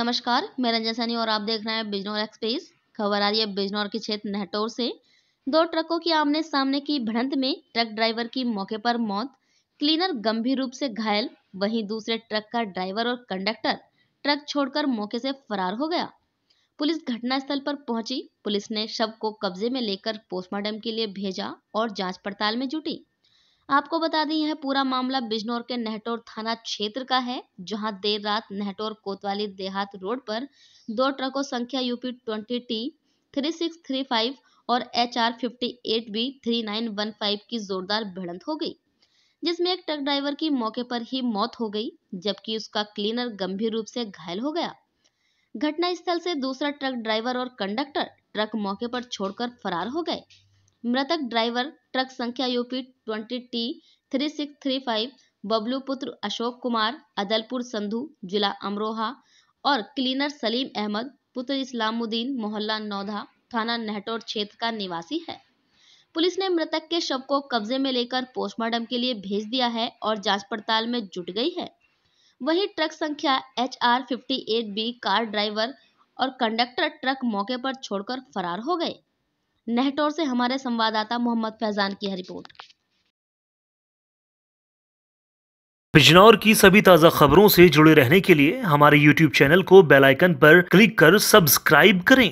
नमस्कार मैं रंजन सैनी और आप देख रहे हैं बिजनौर एक्सप्रेस खबर आ रही है बिजनौर के क्षेत्र नहटोर से दो ट्रकों की आमने सामने की भिड़ंत में ट्रक ड्राइवर की मौके पर मौत क्लीनर गंभीर रूप से घायल वहीं दूसरे ट्रक का ड्राइवर और कंडक्टर ट्रक छोड़कर मौके से फरार हो गया पुलिस घटनास्थल पर पहुंची पुलिस ने शव को कब्जे में लेकर पोस्टमार्टम के लिए भेजा और जांच पड़ताल में जुटी आपको बता दें यह पूरा मामला बिजनौर के नेहटोर थाना क्षेत्र का है जहां देर रात नेहटोर कोतवाली देहात रोड पर दो ट्रकों संख्या UP twenty T three six three five और H R fifty eight B three nine one five की जोरदार भिड़ंत हो गई जिसमें एक ट्रक ड्राइवर की मौके पर ही मौत हो गई जबकि उसका क्लीनर गंभीर रूप से घायल हो गया घटनास्थल से दूसरा ट्रक ड्राइवर और कंडक्टर ट्रक मौके पर छोड़कर फरार हो गए मृतक ड्राइवर ट्रक संख्या UP twenty T three six three five Bablu पुत्र अशोक कुमार अदलपुर संधु जिला अमरोहा और क्लीनर सलीम अहमद पुत्र इस्लामुद्दीन मोहल्ला नौधा थाना नहटोर क्षेत्र का निवासी है पुलिस ने मृतक के शव को कब्जे में लेकर पोस्टमार्टम के लिए भेज दिया है और जांच पड़ताल में जुट गई है वही ट्रक संख्या H R fifty eight B car driver और कंडक्टर ट्रक मौके पर छोड़कर फरार हो गए नेहटोर से हमारे संवाददाता मोहम्मद फैजान की है रिपोर्ट बिजनौर की सभी ताज़ा खबरों से जुड़े रहने के लिए हमारे YouTube चैनल को बेल आइकन पर क्लिक कर सब्सक्राइब करें